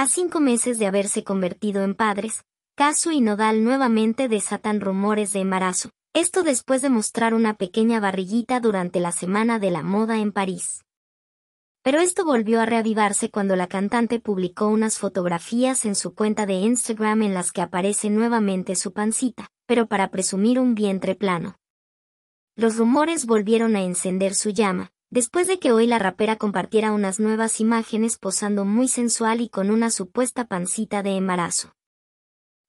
A cinco meses de haberse convertido en padres, Casu y Nodal nuevamente desatan rumores de embarazo, esto después de mostrar una pequeña barriguita durante la Semana de la Moda en París. Pero esto volvió a reavivarse cuando la cantante publicó unas fotografías en su cuenta de Instagram en las que aparece nuevamente su pancita, pero para presumir un vientre plano. Los rumores volvieron a encender su llama, Después de que hoy la rapera compartiera unas nuevas imágenes posando muy sensual y con una supuesta pancita de embarazo.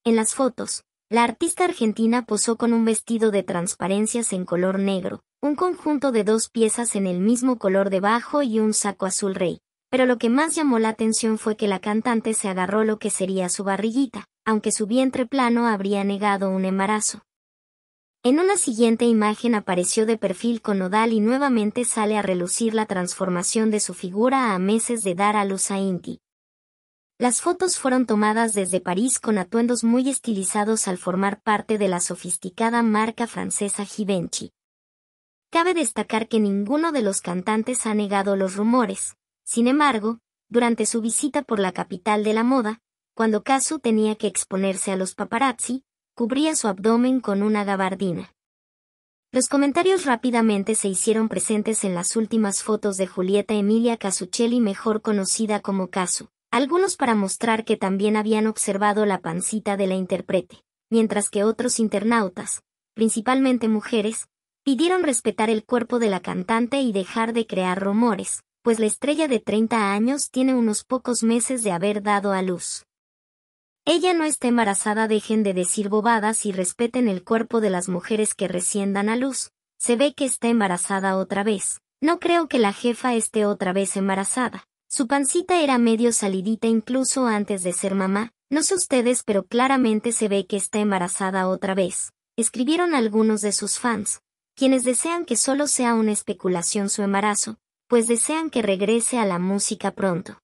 En las fotos, la artista argentina posó con un vestido de transparencias en color negro, un conjunto de dos piezas en el mismo color debajo y un saco azul rey. Pero lo que más llamó la atención fue que la cantante se agarró lo que sería su barriguita, aunque su vientre plano habría negado un embarazo. En una siguiente imagen apareció de perfil con Nodal y nuevamente sale a relucir la transformación de su figura a meses de dar a luz a Inti. Las fotos fueron tomadas desde París con atuendos muy estilizados al formar parte de la sofisticada marca francesa Givenchy. Cabe destacar que ninguno de los cantantes ha negado los rumores. Sin embargo, durante su visita por la capital de la moda, cuando Kazu tenía que exponerse a los paparazzi, cubría su abdomen con una gabardina. Los comentarios rápidamente se hicieron presentes en las últimas fotos de Julieta Emilia Casuccelli, mejor conocida como Casu, algunos para mostrar que también habían observado la pancita de la intérprete, mientras que otros internautas, principalmente mujeres, pidieron respetar el cuerpo de la cantante y dejar de crear rumores, pues la estrella de 30 años tiene unos pocos meses de haber dado a luz ella no está embarazada dejen de decir bobadas y respeten el cuerpo de las mujeres que recién dan a luz, se ve que está embarazada otra vez. No creo que la jefa esté otra vez embarazada. Su pancita era medio salidita incluso antes de ser mamá, no sé ustedes pero claramente se ve que está embarazada otra vez, escribieron algunos de sus fans, quienes desean que solo sea una especulación su embarazo, pues desean que regrese a la música pronto.